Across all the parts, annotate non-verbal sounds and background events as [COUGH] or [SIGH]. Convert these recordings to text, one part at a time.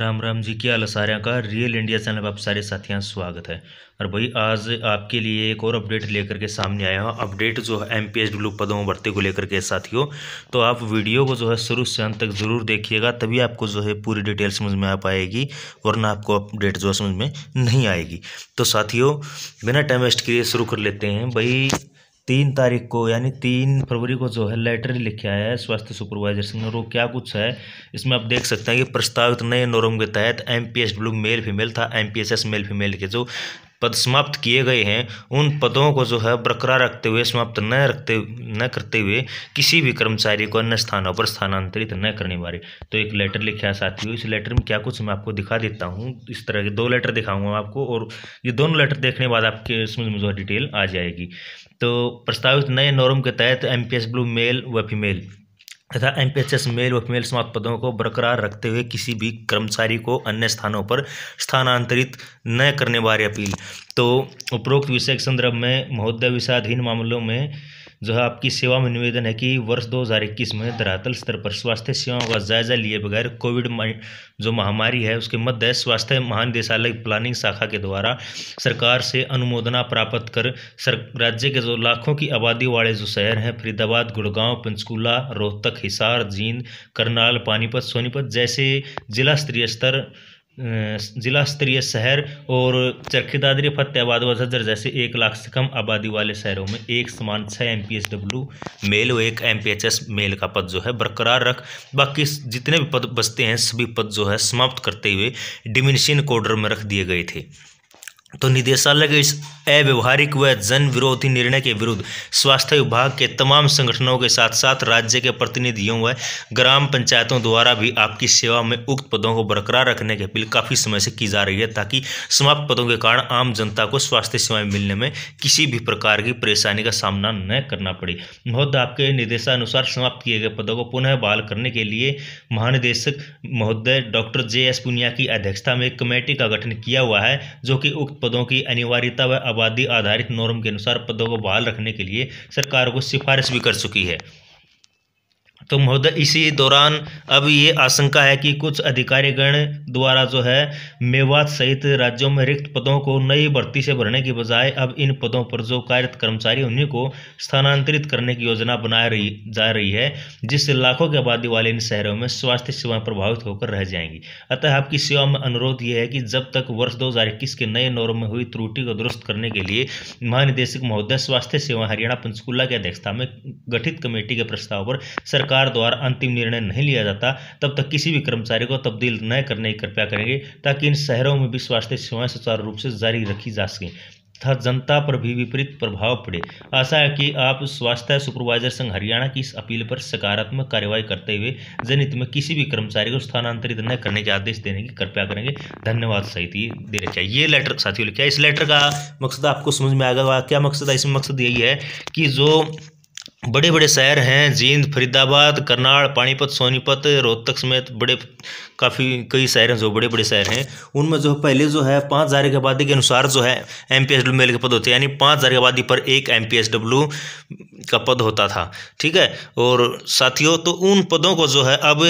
राम राम जी की आला सारे का रियल इंडिया चैनल पर आप सारे साथियाँ स्वागत है और भाई आज आपके लिए एक और अपडेट लेकर के सामने आया हूँ अपडेट जो है एम पी एच डब्ल्यू पदों में भर्ती को लेकर के साथियों तो आप वीडियो को जो है शुरू से अंत तक ज़रूर देखिएगा तभी आपको जो है पूरी डिटेल समझ में आ पाएगी वरना आपको अपडेट जो है समझ में नहीं आएगी तो साथियों बिना टाइम वेस्ट के लिए शुरू कर लेते हैं भाई तीन तारीख को यानी तीन फरवरी को जो है लेटर लिखा है स्वास्थ्य सुपरवाइजर सिंह और वो क्या कुछ है इसमें आप देख सकते हैं कि प्रस्तावित नए नॉर्म के तहत M P S blue male female था M P S S male female के जो पद समाप्त किए गए हैं उन पदों को जो है बरकरार रखते हुए समाप्त न रखते न करते हुए किसी भी कर्मचारी को अन्य स्थानों पर स्थानांतरित न करने वाले तो एक लेटर लिखा साथियों इस लेटर में क्या कुछ मैं आपको दिखा देता हूँ इस तरह के दो लेटर दिखाऊंगा आपको और ये दोनों लेटर देखने के बाद आपके इसमें जो है डिटेल आ जाएगी तो प्रस्तावित नए नॉर्म के तहत M P S blue male व फीमेल तथा एस मेल व फीमेल समाप्त पदों को बरकरार रखते हुए किसी भी कर्मचारी को अन्य स्थानों पर स्थानांतरित न करने बारे अपील तो उपरोक्त विषय के संदर्भ में महोदय विषाधीन मामलों में जो है आपकी सेवा में निवेदन है कि वर्ष 2021 में धरातल स्तर पर स्वास्थ्य सेवाओं का जायजा लिए बगैर कोविड जो महामारी है उसके मध्य स्वास्थ्य महानिदेशालय प्लानिंग शाखा के द्वारा सरकार से अनुमोदना प्राप्त कर सर राज्य के जो लाखों की आबादी वाले जो शहर हैं फरीदाबाद गुड़गांव पंचकूला रोहतक हिसार जींद करनाल पानीपत सोनीपत जैसे जिला स्तरीय स्तर जिला स्तरीय शहर और चरखी दादरी फतेहाबाद व झज्जर जैसे एक लाख से कम आबादी वाले शहरों में एक समान छः M P H W male और एक M P H S male का पद जो है बरकरार रख बाकी जितने भी पद बचते हैं सभी पद जो है समाप्त करते हुए डिमिनिशन कोडर में रख दिए गए थे तो निदेशालय के इस अव्यवहारिक व जन विरोधी निर्णय के विरुद्ध स्वास्थ्य विभाग के तमाम संगठनों के साथ साथ राज्य के प्रतिनिधियों व ग्राम पंचायतों द्वारा भी आपकी सेवा में उक्त पदों को बरकरार रखने की अपील काफ़ी समय से की जा रही है ताकि समाप्त पदों के कारण आम जनता को स्वास्थ्य सेवाएं मिलने में किसी भी प्रकार की परेशानी का सामना न करना पड़े महोदय आपके निर्देशानुसार समाप्त किए गए पदों को पुनः बहाल करने के लिए महानिदेशक महोदय डॉक्टर जे एस पुनिया की अध्यक्षता में एक कमेटी का गठन किया हुआ है जो कि उक्त पदों की अनिवार्यता व आबादी आधारित नॉर्म के अनुसार पदों को बहाल रखने के लिए सरकार को सिफारिश भी कर चुकी है तो महोदय इसी दौरान अब ये आशंका है कि कुछ अधिकारीगण द्वारा जो है मेवात सहित राज्यों में रिक्त पदों को नई भर्ती से भरने की बजाय अब इन पदों पर जो कार्यरत कर्मचारी उन्हीं को स्थानांतरित करने की योजना बनाई रही जा रही है जिससे लाखों की आबादी वाले इन शहरों में स्वास्थ्य सेवाएं प्रभावित होकर रह जाएंगी अतः आपकी सेवा में अनुरोध यह है कि जब तक वर्ष दो के नए नॉर्म में हुई त्रुटि को दुरुस्त करने के लिए महानिदेशक महोदय स्वास्थ्य सेवा हरियाणा पंचकूला की अध्यक्षता में गठित कमेटी के प्रस्ताव पर सरकार सरकार द्वारा अंतिम निर्णय नहीं लिया जाता तब तक किसी भी कर्मचारी को तब्दील न करने की कृपया करेंगे ताकि इन शहरों में भी स्वास्थ्य सेवाएं सुचारू रूप से जारी रखी जा सकें तथा जनता पर भी विपरीत प्रभाव पड़े आशा है कि आप स्वास्थ्य सुपरवाइजर संघ हरियाणा की इस अपील पर सकारात्मक कार्यवाही करते हुए जनहित में किसी भी कर्मचारी को स्थानांतरित न करने के आदेश देने की कृपया करेंगे धन्यवाद सहित देना चाहिए ये लेटर साथियों लिखा इस लेटर का मकसद आपको समझ में आएगा क्या मकसद है इसमें मकसद यही है कि जो बड़े बड़े शहर हैं जींद फरीदाबाद करनाल पानीपत सोनीपत रोहतक समेत बड़े काफ़ी कई शहर हैं जो बड़े बड़े शहर हैं उनमें जो पहले जो है पाँच हज़ार की आबादी के अनुसार जो है M P S W male के पद होते हैं यानी पाँच हज़ार की आबादी पर एक एम पी एस डब्ल्यू का पद होता था ठीक है और साथियों तो उन पदों को जो है अब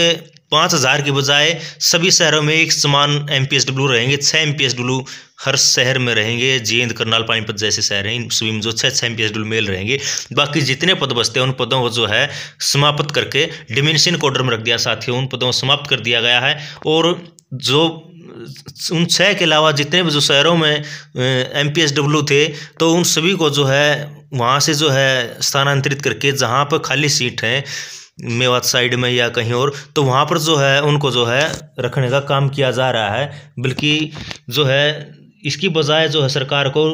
पाँच हज़ार के बजाय सभी शहरों में एक समान एम पी एस डब्ल्यू रहेंगे छः एम पी एस डब्ल्यू हर शहर में रहेंगे जींद करनाल पानीपत जैसे शहर हैं इन सभी में जो छः छः M P S W male रहेंगे बाकी जितने पद बचते हैं उन पदों को जो है समाप्त करके डिमेंशन कोडर में रख दिया साथियों उन पदों को समाप्त कर दिया गया है और जो उन छः के अलावा जितने भी जो शहरों में एम पी एस डब्ल्यू थे तो उन सभी को जो है वहाँ से जो है स्थानांतरित करके जहाँ पर खाली सीट हैं मेवात साइड में या कहीं और तो वहाँ पर जो है उनको जो है रखने का काम किया जा रहा है बल्कि जो है इसकी बजाय जो है सरकार को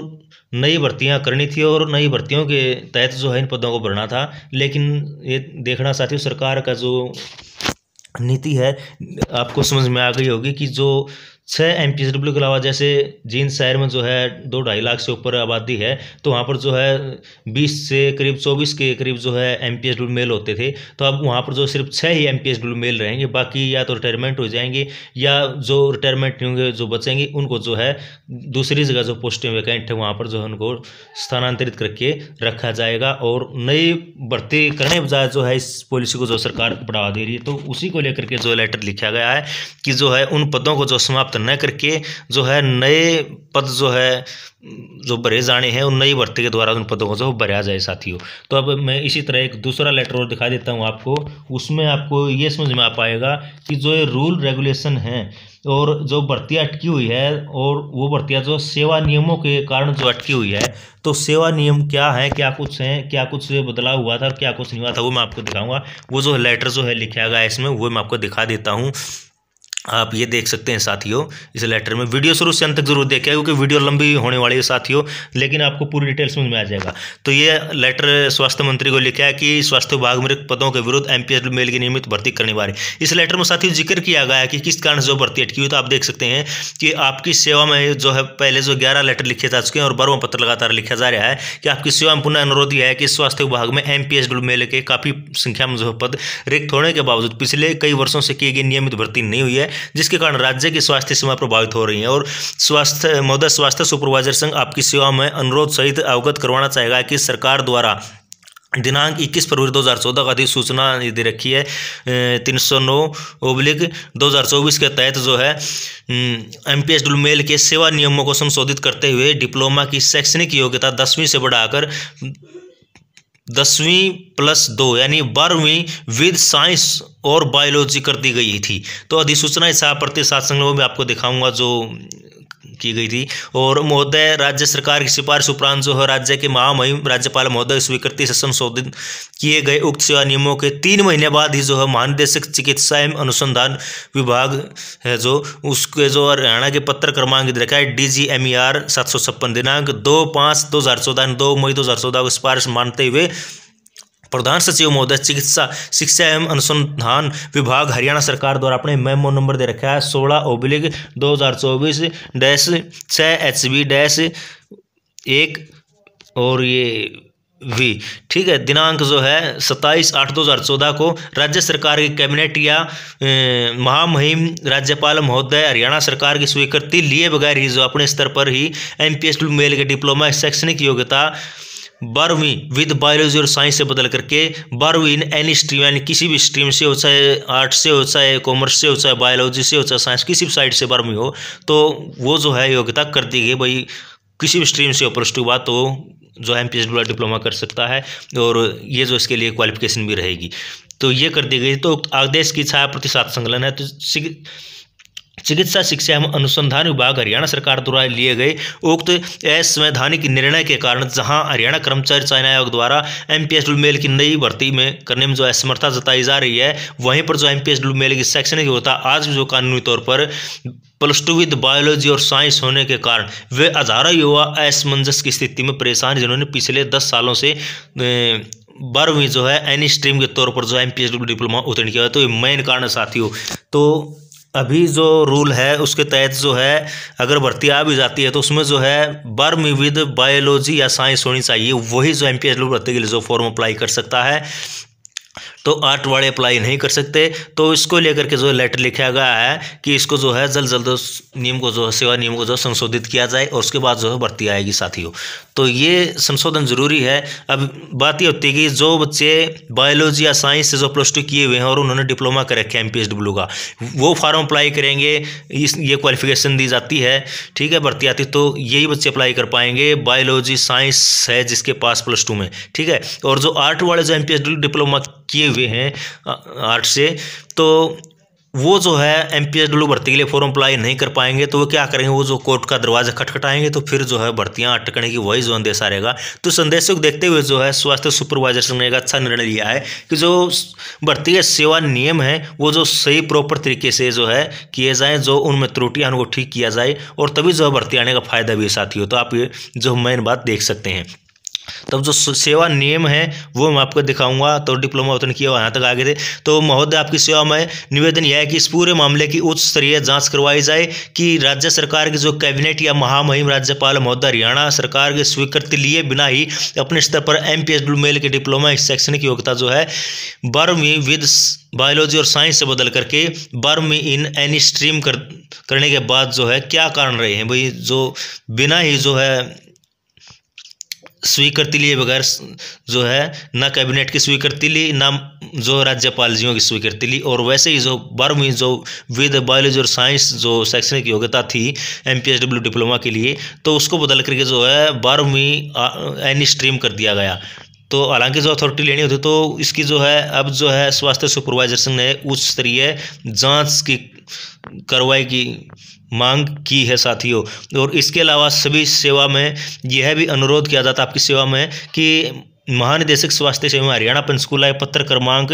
नई भर्तियाँ करनी थी और नई भर्तियों के तहत जो है इन पदों को भरना था लेकिन ये देखना साथियों सरकार का जो नीति है आपको समझ में आ गई होगी कि जो छः एम पी के अलावा जैसे जींद शहर में जो है दो ढाई लाख से ऊपर आबादी है तो वहाँ पर जो है बीस से करीब चौबीस के करीब जो है एम पी मेल होते थे तो अब वहाँ पर जो सिर्फ छः ही एम पी मेल रहेंगे बाकी या तो रिटायरमेंट हो जाएंगे या जो रिटायरमेंट होंगे जो बचेंगे उनको जो है दूसरी जगह जो पोस्टिंग वैकेंट है वहाँ पर जो है उनको स्थानांतरित करके रखा जाएगा और नई भर्ती करने बजाय जो है इस पॉलिसी को जो सरकार बढ़ावा दे रही है तो उसी को लेकर के जो लेटर लिखा गया है कि जो है उन पदों को जो समाप्त न करके जो है नए पद जो है जो भरे जाने हैं उन नई भर्ती के द्वारा उन पदों को जो भरा जाए साथियों तो अब मैं इसी तरह एक दूसरा लेटर और दिखा देता हूँ आपको उसमें आपको ये समझ में आ पाएगा कि जो ये रूल रेगुलेशन है और जो भर्तियाँ अटकी हुई है और वो भर्तियाँ जो सेवा नियमों के कारण जो अटकी हुई है तो सेवा नियम क्या है क्या कुछ है क्या कुछ बदलाव हुआ था और क्या कुछ नहीं हुआ था वो मैं आपको दिखाऊंगा वो जो लेटर जो है लिखा गया है इसमें वो मैं आपको दिखा देता हूँ आप ये देख सकते हैं साथियों इस लेटर में वीडियो शुरू से अंत तक जरूर देखिए क्योंकि वीडियो लंबी होने वाली है साथियों लेकिन आपको पूरी डिटेल्स समझ में आ जाएगा तो ये लेटर स्वास्थ्य मंत्री को लिखा है कि स्वास्थ्य विभाग में रिक्त पदों के विरुद्ध एम पी मेल की नियमित भर्ती करने वाले इस लेटर में साथियों जिक्र किया गया है कि किस कारण जो भर्ती अटकी हुई तो आप देख सकते हैं कि आपकी सेवा में जो है पहले जो ग्यारह लेटर लिखे जा चुके हैं और बारहवा पत्र लगातार लिखा जा रहा है कि आपकी सेवा में पुनः अनुरोध यह है कि स्वास्थ्य विभाग में एम पी मेल के काफ़ी संख्या में जो पद रिक्त होने के बावजूद पिछले कई वर्षों से की गई नियमित भर्ती नहीं हुई है जिसके कारण राज्य की स्वास्थ्य सेवा प्रभावित हो रही है और स्वास्थ्य महोदय स्वास्थ्य सुपरवाइजर संघ आपकी सेवा में अनुरोध सहित अवगत करवाना चाहेगा कि सरकार द्वारा दिनांक 21 फरवरी 2014 का अधिसूचना दे रखी है 309 सौ नौ ओब्लिक के तहत जो है एम पी एस डुलमेल के सेवा नियमों को संशोधित करते हुए डिप्लोमा की शैक्षणिक योग्यता दसवीं से बढ़ाकर दसवीं प्लस दो यानी बारहवीं विद साइंस और बायोलॉजी कर दी गई थी तो अधिसूचना इस प्रति सात संग्रह में आपको दिखाऊंगा जो की गई थी और महोदय राज्य सरकार की सिफारिश उपरांत जो है राज्य के महामहिम राज्यपाल महोदय स्वीकृति से संशोधित किए गए उक्त सेवा नियमों के तीन महीने बाद ही जो है महानिदेशक चिकित्सा एवं अनुसंधान विभाग है जो उसके जो हरियाणा के पत्र क्रमांक रखा है D G M E R सात सौ छप्पन दिनांक दो पाँच दो हज़ार चौदह दो मई दो हज़ार चौदह को सिफारिश मानते हुए प्रधान सचिव महोदय चिकित्सा शिक्षा एवं अनुसंधान विभाग हरियाणा सरकार द्वारा अपने मेमो नंबर दे रखा है सोलह ओब्लिक दो हज़ार चौबीस डैश छः एच बी डैश एक और ये वी ठीक है दिनांक जो है सत्ताईस आठ दो हज़ार चौदह को राज्य सरकार की कैबिनेट या महामहिम राज्यपाल महोदय हरियाणा सरकार की स्वीकृति लिए बगैर ही जो अपने स्तर पर ही एम पी एस मेल के डिप्लोमा शैक्षणिक योग्यता बारहवीं विद बायोलॉजी और साइंस से बदल करके बारहवीं इन एनी स्ट्रीम यानी किसी भी स्ट्रीम से हो चाहे आर्ट से हो चाहे कॉमर्स से हो चाहे बायोलॉजी से हो चाहे साइंस किसी भी साइड से बारहवीं हो तो वो जो है योग्यता कर दी गई भाई किसी भी स्ट्रीम से हो प्लस टू बात तो जो है एम पी डिप्लोमा कर सकता है और ये जो इसके लिए क्वालिफिकेशन भी रहेगी तो ये कर दी गई तो आदेश की छाया प्रतिशत संकलन है तो चिकित्सा शिक्षा एवं अनुसंधान विभाग हरियाणा सरकार द्वारा लिए गए उक्त असंवैधानिक निर्णय के कारण जहां हरियाणा कर्मचारी चयन आयोग द्वारा एम पी मेल की नई भर्ती में करने में जो असमर्थता जताई जा रही है वहीं पर जो एम पी मेल की शैक्षणिक होता आज भी जो कानूनी तौर पर प्लस टू विद बायोलॉजी और साइंस होने के कारण वे हजारों युवा असमंजस की स्थिति में परेशान जिन्होंने पिछले दस सालों से बारहवीं जो है एनी स्ट्रीम e के तौर पर जो एम पी डिप्लोमा उत्तीर्ण किया है तो ये मेन कारण साथियों तो अभी जो रूल है उसके तहत जो है अगर भर्ती आ भी जाती है तो उसमें जो है बर्म विद बायोलॉजी या साइंस होनी चाहिए वही जो एम पी भर्ती के लिए जो फॉर्म अप्लाई कर सकता है तो आठ वाले अप्लाई नहीं कर सकते तो इसको लेकर के जो लेटर लिखा गया है कि इसको जो है जल्द जल्द नियम को जो है सेवा नियम को जो संशोधित किया जाए और उसके बाद जो है भर्ती आएगी साथियों तो ये संशोधन जरूरी है अब बात ये होती है कि जो बच्चे बायोलॉजी या साइंस से जो प्लस टू किए हुए हैं और उन्होंने डिप्लोमा कर रखे एम पी का वो फॉर्म अप्लाई करेंगे इस ये क्वालिफिकेशन दी जाती है ठीक है भर्ती आती तो यही बच्चे अप्लाई कर पाएंगे बायोलॉजी साइंस है जिसके पास प्लस टू में ठीक है और जो आर्ट वाले जो एम डिप्लोमा किए हुए हैं आर्ट से तो वो जो है एम पी डब्ल्यू भर्ती के लिए फॉर्म अप्लाई नहीं कर पाएंगे तो वो क्या करेंगे वो जो कोर्ट का दरवाज़ा खटखटाएंगे तो फिर जो है भर्तियां अटकने की वही जो अंदेशा रहेगा तो संदेशों को देखते हुए जो है स्वास्थ्य सुपरवाइजर ने एक अच्छा निर्णय लिया है कि जो भर्ती के सेवा नियम है वो जो सही प्रॉपर तरीके से जो है किए जाएँ जो उनमें त्रुटियाँ उनको ठीक किया जाए और तभी जो है भर्ती आने का फायदा भी ही हो तो आप ये जो मेन बात देख सकते हैं तब जो सेवा नियम है वो मैं आपको दिखाऊंगा तो डिप्लोमा वतन किया यहाँ तक आगे थे तो महोदय आपकी सेवा में निवेदन यह है कि इस पूरे मामले की उच्च स्तरीय जांच करवाई जाए कि राज्य सरकार की जो कैबिनेट या महामहिम राज्यपाल महोदय हरियाणा सरकार की स्वीकृति लिए बिना ही अपने स्तर पर एम पी मेल के डिप्लोमा शैक्षणिक योग्यता जो है बारहवीं विद बायोलॉजी और साइंस से बदल करके बारहवीं इन एनी स्ट्रीम कर करने के बाद जो है क्या कारण रहे हैं भाई जो बिना ही जो है स्वीकृति लिए बगैर जो है ना कैबिनेट की स्वीकृति ली ना जो राज्यपाल जियों की स्वीकृति ली और वैसे ही जो बारहवीं जो विद बायोलॉजी और साइंस जो शैक्षणिक योग्यता थी M P H W diploma के लिए तो उसको बदल करके जो है बारहवीं एनी स्ट्रीम कर दिया गया तो हालांकि जो अथॉरिटी लेनी होती तो इसकी जो है अब जो है स्वास्थ्य सुपरवाइजर संघ ने उच्च स्तरीय जाँच की कार्रवाई की मांग की है साथियों और इसके अलावा सभी सेवा में यह भी अनुरोध किया जाता है आपकी सेवा में कि महानिदेशक स्वास्थ्य सेवा हरियाणा पंचकूला पत्र क्रमांक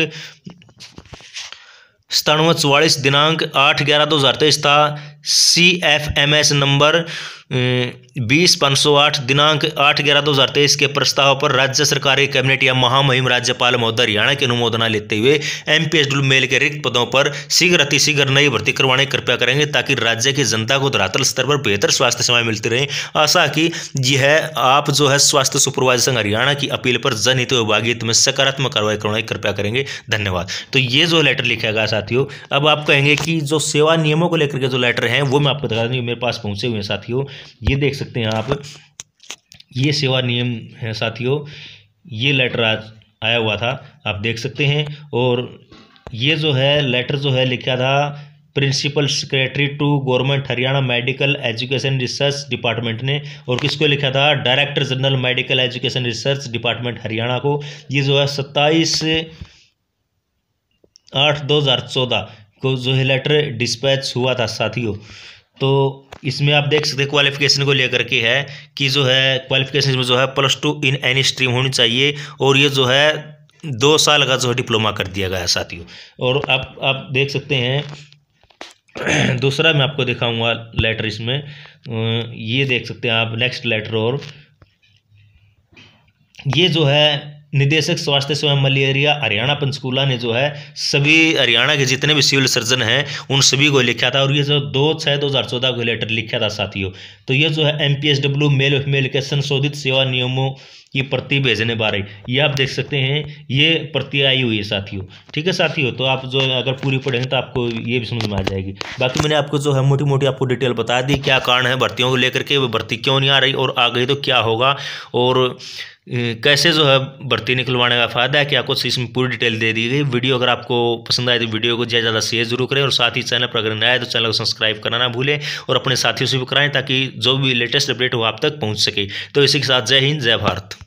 सतानवे चौवालीस दिनांक आठ ग्यारह दो हज़ार तेईस था C F M S number बीस पाँच सौ आठ दिनांक आठ ग्यारह दो हज़ार तेईस के प्रस्ताव पर राज्य सरकार के कैबिनेट या महामहिम राज्यपाल महोदय हरियाणा की अनुमोदना लेते हुए M P H W male के रिक्त पदों पर शीघ्र अतिशीघ्र नई भर्ती करवाने कृपया करेंगे ताकि राज्य की जनता को धरातल स्तर पर बेहतर स्वास्थ्य सेवाएं मिलती रहें आशा कि यह आप जो है स्वास्थ्य सुपरवाइजर संघ हरियाणा की अपील पर जनहित विभागीय में सकारात्मक कार्रवाई करवाने कृपया करेंगे धन्यवाद तो ये जो लेटर लिखा गया साथियों अब आप कहेंगे कि जो सेवा नियमों को लेकर के जो लेटर हैं वो मैं आपको बता दें मेरे पास पहुँचे हुए हैं साथियों ये देख सकते हैं आप ये सेवा नियम है साथियों ये लेटर आज आया हुआ था आप देख सकते हैं और ये जो है लेटर जो है लिखा था principal secretary to government Haryana medical education research department ने और किसको लिखा था director general medical education research department Haryana को ये जो है सत्ताईस आठ दो हज़ार चौदह को जो है लेटर डिस्पैच हुआ था साथियों तो इसमें आप देख सकते हैं क्वालिफिकेशन को लेकर के है कि जो है क्वालिफिकेशन में जो है plus two in any stream होनी चाहिए और ये जो है दो साल का जो है डिप्लोमा कर दिया गया है साथियों और आप आप देख सकते हैं [CLEARS THROAT] दूसरा मैं आपको दिखाऊंगा लेटर इसमें ये देख सकते हैं आप नेक्स्ट लेटर और ये जो है निदेशक स्वास्थ्य स्वयं मलेरिया हरियाणा पंचकूला ने जो है सभी हरियाणा के जितने भी सिविल सर्जन हैं उन सभी को लिखा था और ये जो दो छः दो हज़ार चौदह को लेटर लिखा था साथियों तो ये जो है M P S W male female के संशोधित सेवा नियमों की प्रति भेजने बारे ये आप देख सकते हैं ये प्रति आई हुई है साथियों ठीक है साथियों तो आप जो अगर पूरी पढ़ेंगे तो आपको ये भी समझ में आ जाएगी बाकी मैंने आपको जो है मोटी मोटी आपको डिटेल बता दी क्या कारण है भर्तियों को लेकर के भर्ती क्यों नहीं आ रही और आ गई तो क्या होगा और कैसे जो है भर्ती निकलवाने का फ़ायदा है कि आपको इसमें पूरी डिटेल दे दी गई वीडियो अगर आपको पसंद आए तो वीडियो को ज़्यादा ज़्यादा शेयर जरूर करें और साथ ही चैनल पर अगर नया है तो चैनल को सब्सक्राइब करना ना भूलें और अपने साथियों से भी कराएं ताकि जो भी लेटेस्ट अपडेट हो आप तक पहुँच सके तो इसी के साथ जय हिंद जय भारत